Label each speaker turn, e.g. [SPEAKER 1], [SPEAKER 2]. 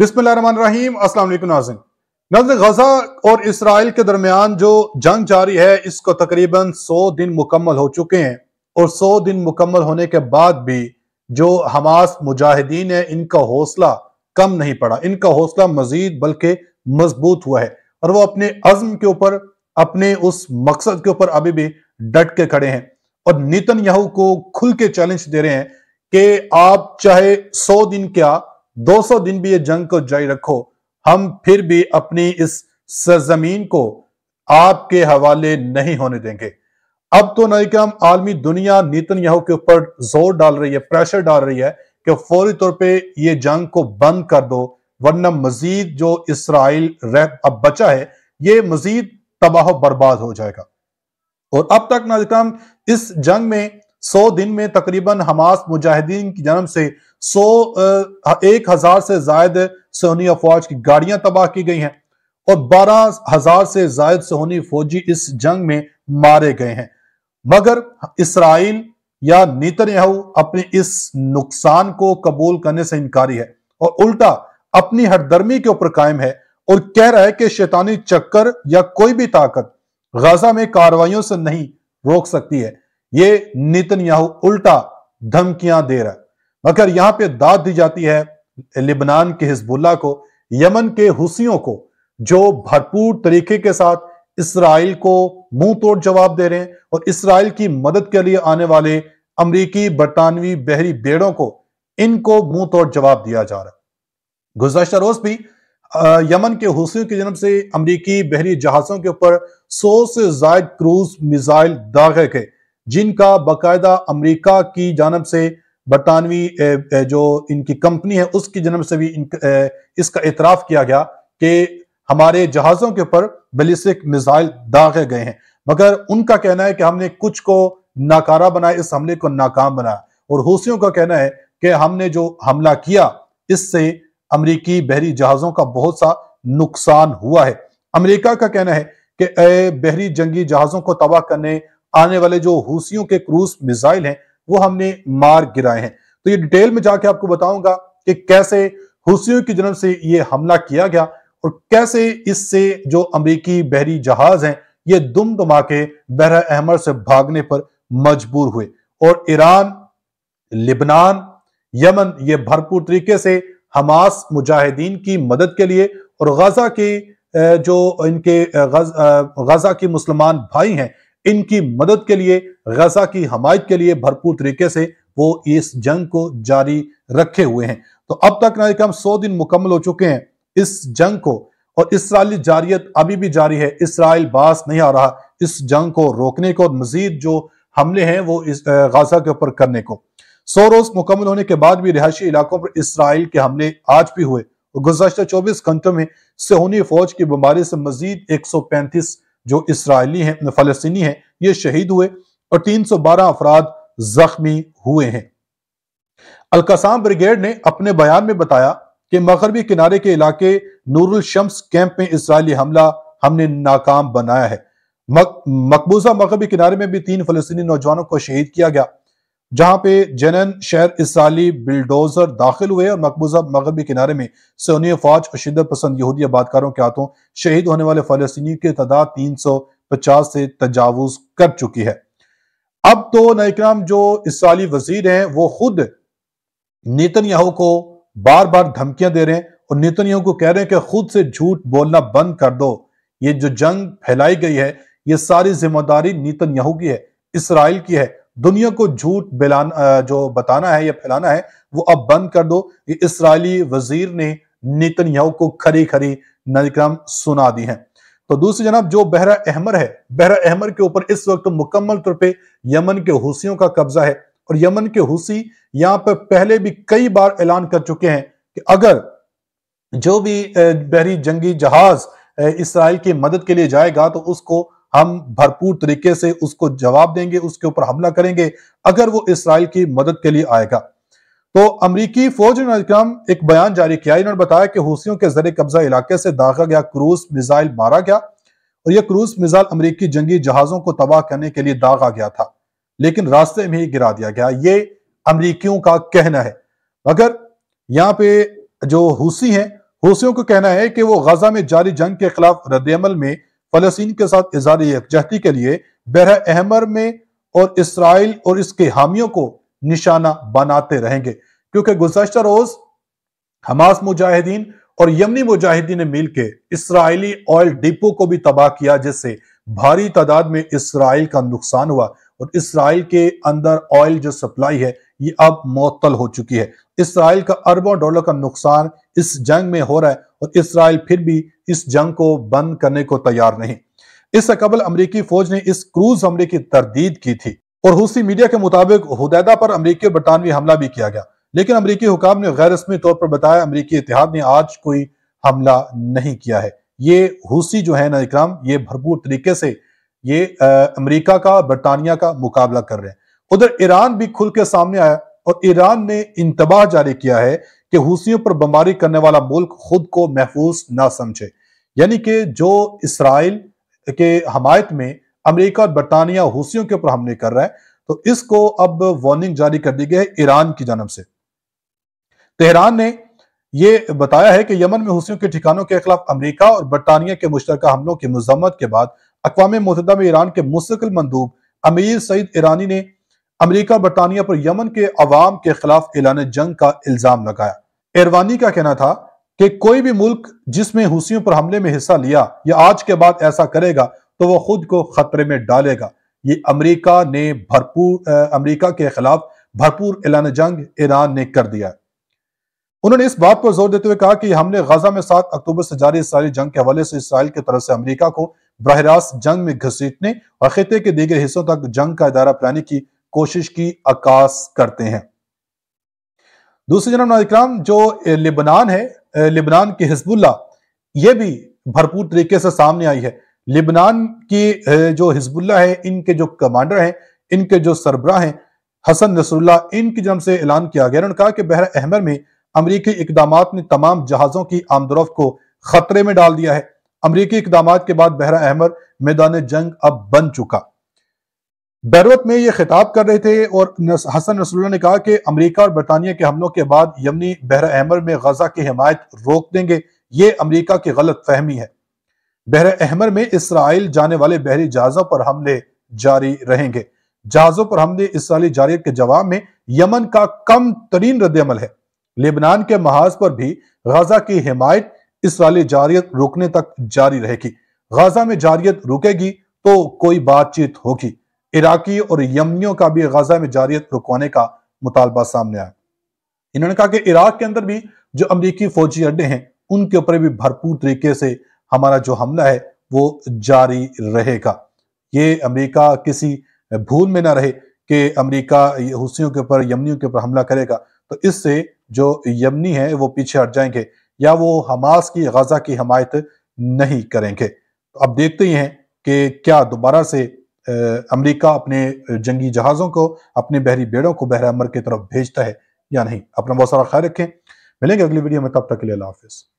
[SPEAKER 1] बिस्मिल्लाम नाजिन गजा और इसराइल के दरमियान जो जंग जारी है इसको तकरीबन 100 दिन मुकम्मल हो चुके हैं और 100 दिन मुकम्मल होने के बाद भी जो हमास मुजाहिदीन है इनका हौसला कम नहीं पड़ा इनका हौसला मजीद बल्कि मजबूत हुआ है और वो अपने अज़म के ऊपर अपने उस मकसद के ऊपर अभी भी डट के खड़े हैं और नीतन याहू को खुल के चैलेंज दे रहे हैं कि आप चाहे सौ दिन क्या 200 दिन भी ये जंग को जारी रखो हम फिर भी अपनी इस सरजमीन को आपके हवाले नहीं होने देंगे अब तो नाइकाम आलमी दुनिया नीतन याहू के ऊपर जोर डाल रही है प्रेशर डाल रही है कि फौरी तौर पे ये जंग को बंद कर दो वरना मजीद जो इसराइल रह अब बचा है ये मजीद तबाह बर्बाद हो जाएगा और अब तक नाजिकाम इस जंग में सौ दिन में तकरीबन हमास मुजाहिदीन की जन्म से सौ एक हजार से जायद सोनी अफवाज की गाड़ियां तबाह की गई हैं और बारह हजार से जायद सोनी फौजी इस जंग में मारे गए हैं मगर इसराइल या नीतन्याहू अपने इस नुकसान को कबूल करने से इनकारी है और उल्टा अपनी हरदर्मी के ऊपर कायम है और कह रहा है कि शैतानी चक्कर या कोई भी ताकत गजा में कार्रवाइयों से नहीं रोक सकती है ये नितनयाहू उल्टा धमकियां दे रहा है मगर यहां पे दाद दी जाती है लिबनान के हिजबुल्ला को यमन के हुसियों को जो भरपूर तरीके के साथ इसराइल को मुंह तोड़ जवाब दे रहे हैं और इसराइल की मदद के लिए आने वाले अमरीकी बरतानवी बहरी बेड़ों को इनको मुंह तोड़ जवाब दिया जा रहा है गुजशत रोज भी यमन के हुसियों की जन्म से अमरीकी बहरी जहाजों के ऊपर सौ से जायद क्रूज मिजाइल दागे गए जिनका बाकायदा अमरीका की जानब से बरतानवी जो इनकी कंपनी है उसकी जन्म से भी इन, इसका एतराफ़ किया गया कि हमारे जहाज़ों के ऊपर बलिस्टिक मिसाइल दागे गए हैं मगर उनका कहना है कि हमने कुछ को नाकारा बनाया इस हमले को नाकाम बनाया और हूसियों का कहना है कि हमने जो हमला किया इससे अमरीकी बहरी जहाज़ों का बहुत सा नुकसान हुआ है अमरीका का कहना है कि बहरी जंगी जहाज़ों को तबाह करने आने वाले जो हूसियों के क्रूज मिसाइल हैं वो हमने मार गिराए हैं तो ये डिटेल में जाके आपको बताऊंगा कि कैसे हुसियों की जन्म से ये हमला किया गया और कैसे इससे जो अमरीकी बहरी जहाज हैं ये दुम दुमा के बहर अहमद से भागने पर मजबूर हुए और ईरान लिबनान यमन ये भरपूर तरीके से हमास मुजाहिदीन की मदद के लिए और गजा के जो इनके गजा की मुसलमान भाई हैं इनकी मदद के लिए गजा की हमायत के लिए भरपूर तरीके से वो इस जंग को जारी रखे हुए हैं तो अब तक ना कम सौ दिन मुकम्मल हो चुके हैं इस जंग को और इसराइली जारियत अभी भी जारी है इसराइल बास नहीं आ रहा इस जंग को रोकने को और मजीद जो हमले हैं वो इस गजा के ऊपर करने को सौ रोज मुकम्मल होने के बाद भी रिहायशी इलाकों पर इसराइल के हमले आज भी हुए गुजशत चौबीस घंटों में सेहोनी फौज की बीमारी से मजीद एक सौ पैंतीस जो इसराइली हैं फ़लस्तनी हैं ये शहीद हुए और 312 अफराद जख्मी हुए हैं अलकसाम ब्रिगेड ने अपने बयान में बताया कि मगरबी किनारे के इलाके नूरुल शम्स कैंप में इसराइली हमला हमने नाकाम बनाया है मकबूजा मगरबी किनारे में भी तीन फलस्तनी नौजवानों को शहीद किया गया जहां पे जनन शहर इसाली बिल्डोजर दाखिल हुए और मकबूजा मगरबी किनारे में सोनी फौज और शिदत पसंद यहूदी आबादकारों के हाथों शहीद होने वाले फलस्तनी की तादाद तीन सौ पचास से तजावज कर चुकी है अब तो नाम जो इसराइली वजीर हैं वो खुद नीतन याहू को बार बार धमकियां दे रहे हैं और याहू को कह रहे हैं कि खुद से झूठ बोलना बंद कर दो ये जो जंग फैलाई गई है ये सारी जिम्मेदारी नीतन याहू की है इसराइल की है दुनिया को झूठ बिलाना जो बताना है या फैलाना है वो अब बंद कर दो ये इसराइली वजीर ने नितनयाहू को खरी खरी नजक्रम सुना दी है तो दूसरी जनाब जो बहरा अहमर है बहरा अहमर के ऊपर इस वक्त मुकम्मल तौर पर यमन के हुसियों का कब्जा है और यमन के हुसी यहां पर पहले भी कई बार ऐलान कर चुके हैं कि अगर जो भी बहरी जंगी जहाज इसराइल की मदद के लिए जाएगा तो उसको हम भरपूर तरीके से उसको जवाब देंगे उसके ऊपर हमला करेंगे अगर वो इसराइल की मदद के लिए आएगा तो अमरीकी फौज ने एक बयान जारी किया इन्होंने बताया कि हूसियों के जर कब्जा इलाके से दागा गया क्रूज मिजाइल मारा गया और यह क्रूज मिजाइल अमरीकी जंगी जहाजों को तबाह करने के लिए दागा गया था लेकिन रास्ते में ही गिरा दिया गया ये अमरीकियों का कहना है मगर यहाँ पे जो हूसी हैं हूसियों का कहना है कि वो गजा में जारी जंग के खिलाफ रद्दमल में फलस्तीन के साथ इजहार यकजहती के लिए बहरा अहमर में और इसराइल और इसके हामियों को निशाना बनाते रहेंगे क्योंकि गुजशत रोज हमास मुजाहिदीन और यमनी मुजाहिदीन ने मिलकर इसराइली ऑयल डिपो को भी तबाह किया जिससे भारी तादाद में इसराइल का नुकसान हुआ और इसराइल के अंदर ऑयल जो सप्लाई है ये अब मअतल हो चुकी है इसराइल का अरबों डॉलर का नुकसान इस जंग में हो रहा है और इसराइल फिर भी इस जंग को बंद करने को तैयार नहीं इससे कबल अमरीकी फौज ने इस क्रूज हमले की तरदीद की थी और हूसी मीडिया के मुताबिक हदैदा पर अमरीकी और बरतानवी हमला भी किया गया लेकिन अमरीकी हुकाम ने गैर रस्मी तौर पर बताया अमरीकी इतिहाद ने आज कोई हमला नहीं किया है ये हूसी जो है ना इकराम ये भरपूर तरीके से ये अमरीका का बरतानिया का मुकाबला कर रहे हैं उधर ईरान भी खुल के सामने आया और ईरान ने इंतबाह जारी किया है कि हूसियों पर बमबारी करने वाला मुल्क खुद को महफूज ना समझे यानी कि जो इसराइल के हमायत में अमेरिका और बरतानिया हूसियों के ऊपर हमले कर रहा है तो इसको अब वार्निंग जारी कर दी गई है ईरान की जानब से तेहरान ने यह बताया है कि यमन में हूसियों के ठिकानों के खिलाफ अमरीका और बरतानिया के मुश्तर हमलों की मजम्मत के बाद अकवा मुतदा में ईरान के मुस्तकिल मंदूब अमीर सईद ईरानी ने अमरीका बरतानिया पर यमन के अवाम के खिलाफ ऐलान जंग का इल्जाम लगाया एरवानी का कहना था कि कोई भी मुल्क जिसमें हूसियों पर हमले में हिस्सा लिया या आज के बाद ऐसा करेगा तो वह खुद को खतरे में डालेगा ये अमरीका ने भरपूर अमरीका के खिलाफ भरपूर ऐलान जंग ईरान ने कर दिया उन्होंने इस बात पर जोर देते हुए कहा कि हमने गजा में सात अक्टूबर से जारी इसराइली जंग के हवाले से इसराइल की तरफ से अमरीका को बरह रास्त जंग में घसीटने और खिते के दीगर हिस्सों तक जंग का इदारा फैलाने की कोशिश की आकाश करते हैं दूसरी जनम नाजिक्राम जो लिबनान है लिबनान की हिजबुल्ला ये भी भरपूर तरीके से सामने आई है लिबनान की जो हिजबुल्ला है इनके जो कमांडर हैं इनके जो सरबरा हैं हसन नसरुल्ला इनकी जन्म से ऐलान किया गया उन्होंने कहा कि बहर अहमर में अमरीकी इकदाम ने तमाम जहाज़ों की आमदरफ को खतरे में डाल दिया है अमरीकी इकदाम के बाद बहरा अहमर मैदान जंग अब बन चुका बैरूत में ये खिताब कर रहे थे और हसन रसुल्ला ने कहा कि अमेरिका और बरतानिया के हमलों के बाद यमनी बहर अहमर में गजा की हमायत रोक देंगे ये अमरीका की गलत फहमी है बहर अहमर में इसराइल जाने वाले बहरी जहाज़ों पर हमले जारी रहेंगे जहाज़ों पर हमले इसराइली जारियत के जवाब में यमन का कम तरीन रद्दमल है लेबनान के महाज पर भी गजा की हिमायत इसराइली जारियत रोकने तक जारी रहेगी गजा में जारियत रुकेगी तो कोई बातचीत होगी इराकी और यमनियों का भी गजा में जारियत रुकवाने का मुतालबा सामने आया इन्होंने कहा कि इराक के अंदर भी जो अमरीकी फौजी अड्डे हैं उनके ऊपर भी भरपूर तरीके से हमारा जो हमला है वो जारी रहेगा ये अमरीका किसी भूल में ना रहे कि अमरीका हुसियों के ऊपर यमनियों के ऊपर हमला करेगा तो इससे जो यमनी है वो पीछे हट जाएंगे या वो हमास की गजा की हमायत नहीं करेंगे तो अब देखते ही हैं कि क्या दोबारा से अमेरिका अपने जंगी जहाज़ों को अपने बहरी बेड़ों को बहरा अमर की तरफ भेजता है या नहीं अपना बहुत सारा ख्याल रखें मिलेंगे अगली वीडियो में तब तक के लिए हाफिज़